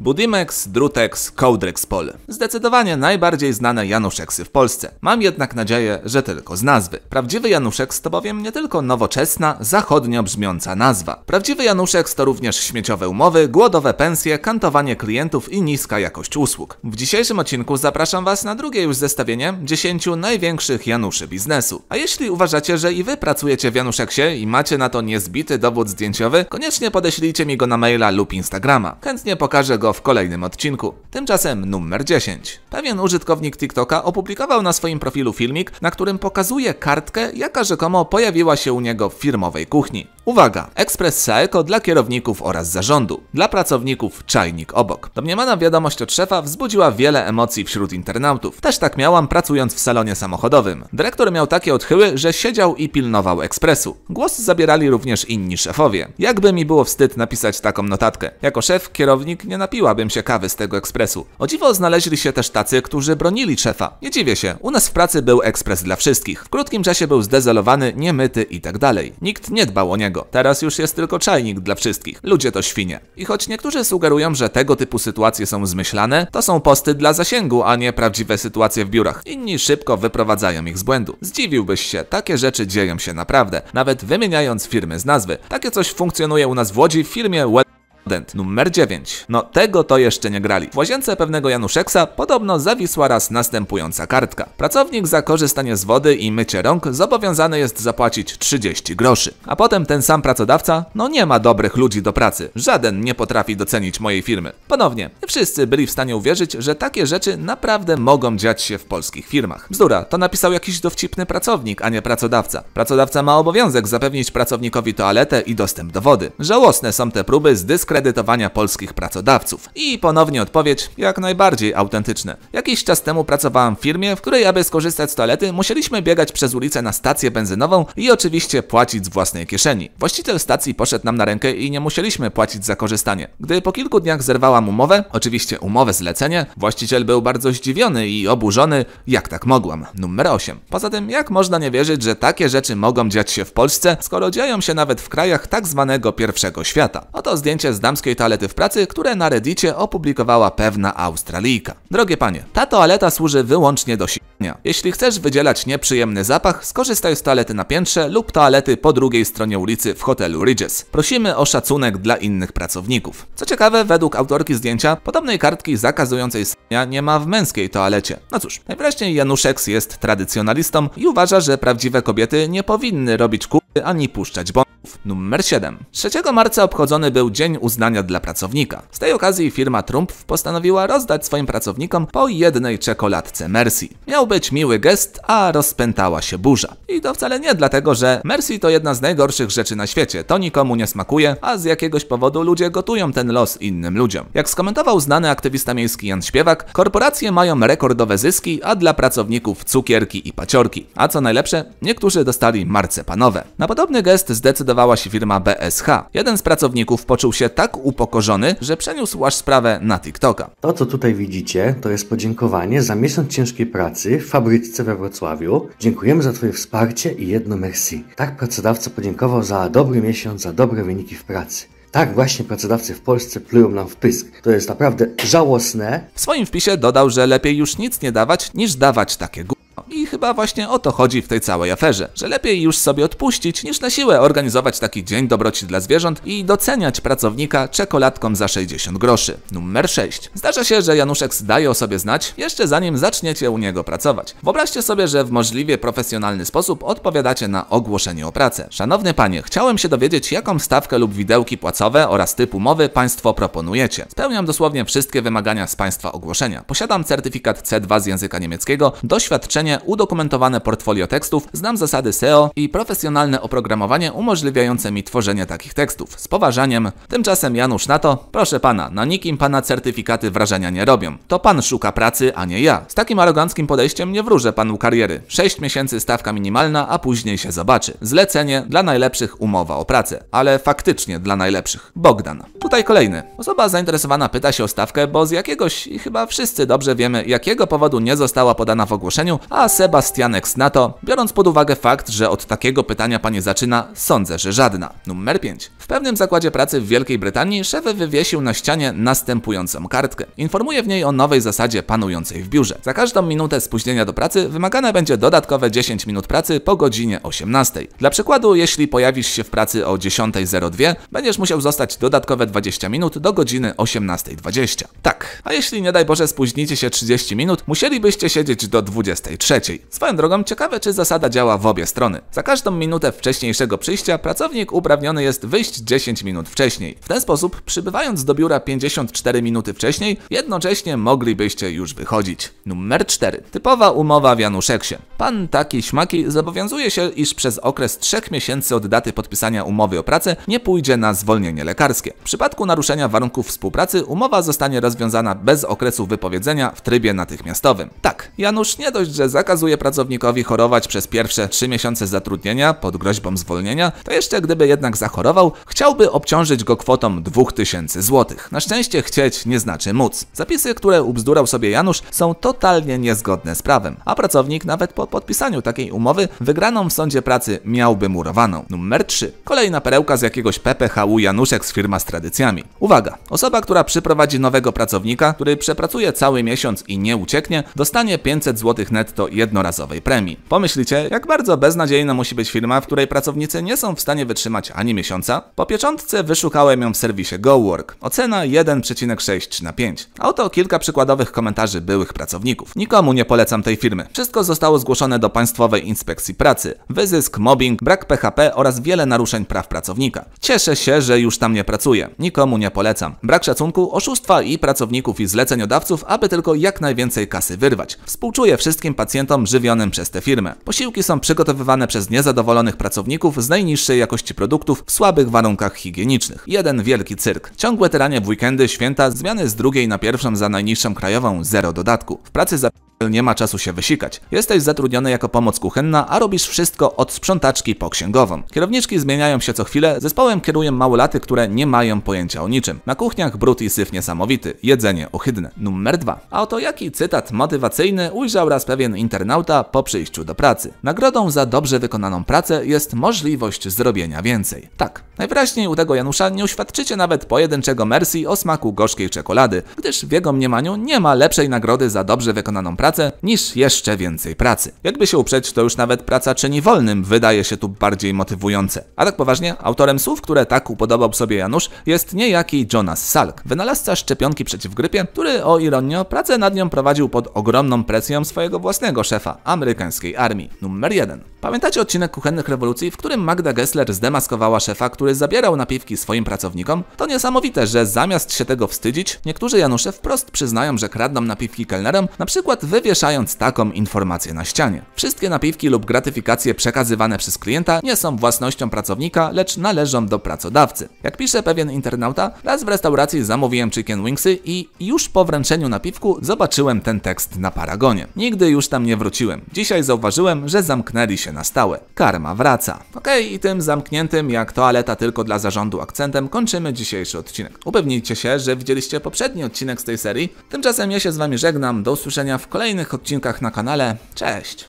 Budimex, Drutex, Coldrex Pol. Zdecydowanie najbardziej znane Januszeksy w Polsce. Mam jednak nadzieję, że tylko z nazwy. Prawdziwy Januszeks to bowiem nie tylko nowoczesna, zachodnio brzmiąca nazwa. Prawdziwy Januszeks to również śmieciowe umowy, głodowe pensje, kantowanie klientów i niska jakość usług. W dzisiejszym odcinku zapraszam Was na drugie już zestawienie 10 największych Januszy biznesu. A jeśli uważacie, że i Wy pracujecie w Januszeksie i macie na to niezbity dowód zdjęciowy, koniecznie podeślijcie mi go na maila lub Instagrama. Chętnie pokażę go w w kolejnym odcinku. Tymczasem numer 10. Pewien użytkownik TikToka opublikował na swoim profilu filmik, na którym pokazuje kartkę, jaka rzekomo pojawiła się u niego w firmowej kuchni. Uwaga! Ekspres Saeco dla kierowników oraz zarządu. Dla pracowników czajnik obok. Domniemana wiadomość od szefa wzbudziła wiele emocji wśród internautów. Też tak miałam pracując w salonie samochodowym. Dyrektor miał takie odchyły, że siedział i pilnował ekspresu. Głos zabierali również inni szefowie. Jakby mi było wstyd napisać taką notatkę. Jako szef, kierownik, nie napiłabym się kawy z tego ekspresu. O dziwo znaleźli się też tacy, którzy bronili szefa. Nie dziwię się, u nas w pracy był ekspres dla wszystkich. W krótkim czasie był zdezelowany, niemyty i tak dalej. Nikt nie dbał o niego Teraz już jest tylko czajnik dla wszystkich. Ludzie to świnie. I choć niektórzy sugerują, że tego typu sytuacje są zmyślane, to są posty dla zasięgu, a nie prawdziwe sytuacje w biurach. Inni szybko wyprowadzają ich z błędu. Zdziwiłbyś się, takie rzeczy dzieją się naprawdę. Nawet wymieniając firmy z nazwy. Takie coś funkcjonuje u nas w Łodzi w firmie Web Dent. Numer 9. No tego to jeszcze nie grali. W łazience pewnego Januszeksa podobno zawisła raz następująca kartka. Pracownik za korzystanie z wody i mycie rąk zobowiązany jest zapłacić 30 groszy. A potem ten sam pracodawca, no nie ma dobrych ludzi do pracy. Żaden nie potrafi docenić mojej firmy. Ponownie, nie wszyscy byli w stanie uwierzyć, że takie rzeczy naprawdę mogą dziać się w polskich firmach. Bzdura, to napisał jakiś dowcipny pracownik, a nie pracodawca. Pracodawca ma obowiązek zapewnić pracownikowi toaletę i dostęp do wody. Żałosne są te próby z dyskretności edytowania polskich pracodawców. I ponownie odpowiedź, jak najbardziej autentyczne. Jakiś czas temu pracowałam w firmie, w której aby skorzystać z toalety musieliśmy biegać przez ulicę na stację benzynową i oczywiście płacić z własnej kieszeni. Właściciel stacji poszedł nam na rękę i nie musieliśmy płacić za korzystanie. Gdy po kilku dniach zerwałam umowę, oczywiście umowę zlecenie, właściciel był bardzo zdziwiony i oburzony, jak tak mogłam. Numer 8. Poza tym, jak można nie wierzyć, że takie rzeczy mogą dziać się w Polsce, skoro dzieją się nawet w krajach tak zwanego pierwszego świata. Oto zdjęcie z damskiej toalety w pracy, które na Reddicie opublikowała pewna Australijka. Drogie panie, ta toaleta służy wyłącznie do sikania. Jeśli chcesz wydzielać nieprzyjemny zapach, skorzystaj z toalety na piętrze lub toalety po drugiej stronie ulicy w hotelu Ridges. Prosimy o szacunek dla innych pracowników. Co ciekawe, według autorki zdjęcia, podobnej kartki zakazującej sania nie ma w męskiej toalecie. No cóż, najwyraźniej Januszeks jest tradycjonalistą i uważa, że prawdziwe kobiety nie powinny robić kupy ani puszczać bąk. Numer 7. 3 marca obchodzony był Dzień Uznania dla Pracownika. Z tej okazji firma Trump postanowiła rozdać swoim pracownikom po jednej czekoladce Mercy. Miał być miły gest, a rozpętała się burza. I to wcale nie dlatego, że Mercy to jedna z najgorszych rzeczy na świecie. To nikomu nie smakuje, a z jakiegoś powodu ludzie gotują ten los innym ludziom. Jak skomentował znany aktywista miejski Jan Śpiewak, korporacje mają rekordowe zyski, a dla pracowników cukierki i paciorki. A co najlepsze, niektórzy dostali marcepanowe. Na podobny gest zdecydowała zajmowała się firma BSH. Jeden z pracowników poczuł się tak upokorzony, że przeniósł aż sprawę na TikToka. To, co tutaj widzicie, to jest podziękowanie za miesiąc ciężkiej pracy w fabryczce we Wrocławiu. Dziękujemy za Twoje wsparcie i jedno merci. Tak pracodawca podziękował za dobry miesiąc, za dobre wyniki w pracy. Tak właśnie pracodawcy w Polsce plują nam w pysk. To jest naprawdę żałosne. W swoim wpisie dodał, że lepiej już nic nie dawać, niż dawać takie gówno chyba właśnie o to chodzi w tej całej aferze, że lepiej już sobie odpuścić, niż na siłę organizować taki dzień dobroci dla zwierząt i doceniać pracownika czekoladką za 60 groszy. Numer 6. Zdarza się, że Januszek zdaje o sobie znać, jeszcze zanim zaczniecie u niego pracować. Wyobraźcie sobie, że w możliwie profesjonalny sposób odpowiadacie na ogłoszenie o pracę. Szanowny panie, chciałem się dowiedzieć, jaką stawkę lub widełki płacowe oraz typ umowy państwo proponujecie. Spełniam dosłownie wszystkie wymagania z państwa ogłoszenia. Posiadam certyfikat C2 z języka niemieckiego, doświadczenie udowodnione udokumentowane portfolio tekstów, znam zasady SEO i profesjonalne oprogramowanie umożliwiające mi tworzenie takich tekstów. Z poważaniem. Tymczasem Janusz na to, proszę pana, na nikim pana certyfikaty wrażenia nie robią. To pan szuka pracy, a nie ja. Z takim aroganckim podejściem nie wróżę panu kariery. 6 miesięcy stawka minimalna, a później się zobaczy. Zlecenie dla najlepszych umowa o pracę, ale faktycznie dla najlepszych. Bogdan. Tutaj kolejny. Osoba zainteresowana pyta się o stawkę, bo z jakiegoś, i chyba wszyscy dobrze wiemy, jakiego powodu nie została podana w ogłoszeniu, a Seb Sebastian Xnato, biorąc pod uwagę fakt, że od takiego pytania pani zaczyna, sądzę, że żadna. Numer 5. W pewnym zakładzie pracy w Wielkiej Brytanii szef wywiesił na ścianie następującą kartkę. Informuje w niej o nowej zasadzie panującej w biurze. Za każdą minutę spóźnienia do pracy wymagane będzie dodatkowe 10 minut pracy po godzinie 18. Dla przykładu, jeśli pojawisz się w pracy o 10.02, będziesz musiał zostać dodatkowe 20 minut do godziny 18.20. Tak, a jeśli nie daj Boże spóźnicie się 30 minut, musielibyście siedzieć do 23. Swoją drogą ciekawe, czy zasada działa w obie strony. Za każdą minutę wcześniejszego przyjścia pracownik uprawniony jest wyjść 10 minut wcześniej. W ten sposób, przybywając do biura 54 minuty wcześniej, jednocześnie moglibyście już wychodzić. Numer 4. Typowa umowa w Januszeksie. Pan taki śmaki zobowiązuje się, iż przez okres 3 miesięcy od daty podpisania umowy o pracę nie pójdzie na zwolnienie lekarskie. W przypadku naruszenia warunków współpracy umowa zostanie rozwiązana bez okresu wypowiedzenia w trybie natychmiastowym. Tak, Janusz nie dość, że zakazuje pracownikowi chorować przez pierwsze 3 miesiące zatrudnienia pod groźbą zwolnienia, to jeszcze gdyby jednak zachorował, chciałby obciążyć go kwotą 2000 zł. Na szczęście chcieć nie znaczy móc. Zapisy, które ubzdurał sobie Janusz, są totalnie niezgodne z prawem, a pracownik nawet po podpisaniu takiej umowy wygraną w sądzie pracy miałby murowaną. Numer 3. Kolejna perełka z jakiegoś PPHU Januszek z firma z tradycjami. Uwaga! Osoba, która przyprowadzi nowego pracownika, który przepracuje cały miesiąc i nie ucieknie, dostanie 500 zł netto jedno jednorazowej premii. Pomyślicie, jak bardzo beznadziejna musi być firma, w której pracownicy nie są w stanie wytrzymać ani miesiąca? Po pieczątce wyszukałem ją w serwisie GoWork. Ocena 1,6 na 5. A oto kilka przykładowych komentarzy byłych pracowników. Nikomu nie polecam tej firmy. Wszystko zostało zgłoszone do Państwowej Inspekcji Pracy. Wyzysk, mobbing, brak PHP oraz wiele naruszeń praw pracownika. Cieszę się, że już tam nie pracuję. Nikomu nie polecam. Brak szacunku, oszustwa i pracowników i zleceniodawców, aby tylko jak najwięcej kasy wyrwać. Współczuję wszystkim pacjentom osobom żywionym przez tę firmę. Posiłki są przygotowywane przez niezadowolonych pracowników z najniższej jakości produktów w słabych warunkach higienicznych. Jeden wielki cyrk. Ciągłe teranie w weekendy, święta, zmiany z drugiej na pierwszą za najniższą krajową, zero dodatku. W pracy za nie ma czasu się wysikać. Jesteś zatrudniony jako pomoc kuchenna, a robisz wszystko od sprzątaczki po księgową. Kierowniczki zmieniają się co chwilę, zespołem kierują małolaty, które nie mają pojęcia o niczym. Na kuchniach brud i syf niesamowity, jedzenie ohydne. Numer dwa. A oto jaki cytat motywacyjny ujrzał raz pewien internauta po przyjściu do pracy. Nagrodą za dobrze wykonaną pracę jest możliwość zrobienia więcej. Tak, najwyraźniej u tego Janusza nie uświadczycie nawet pojedynczego Mercy o smaku gorzkiej czekolady, gdyż w jego mniemaniu nie ma lepszej nagrody za dobrze wykonaną pracę pracę niż jeszcze więcej pracy. Jakby się uprzeć, to już nawet praca czyni wolnym wydaje się tu bardziej motywujące. A tak poważnie, autorem słów, które tak upodobał sobie Janusz, jest niejaki Jonas Salk, wynalazca szczepionki przeciw grypie, który o ironio pracę nad nią prowadził pod ogromną presją swojego własnego szefa, amerykańskiej armii. Numer 1. Pamiętacie odcinek Kuchennych Rewolucji, w którym Magda Gessler zdemaskowała szefa, który zabierał napiwki swoim pracownikom? To niesamowite, że zamiast się tego wstydzić, niektórzy Janusze wprost przyznają, że kradną napiwki kelnerom, na przykład wy wywieszając taką informację na ścianie. Wszystkie napiwki lub gratyfikacje przekazywane przez klienta nie są własnością pracownika, lecz należą do pracodawcy. Jak pisze pewien internauta, raz w restauracji zamówiłem chicken wingsy i już po wręczeniu napiwku zobaczyłem ten tekst na paragonie. Nigdy już tam nie wróciłem. Dzisiaj zauważyłem, że zamknęli się na stałe. Karma wraca. Okej, okay, i tym zamkniętym, jak toaleta tylko dla zarządu akcentem, kończymy dzisiejszy odcinek. Upewnijcie się, że widzieliście poprzedni odcinek z tej serii. Tymczasem ja się z wami żegnam. Do usłyszenia w kolejnym kolejnych odcinkach na kanale. Cześć!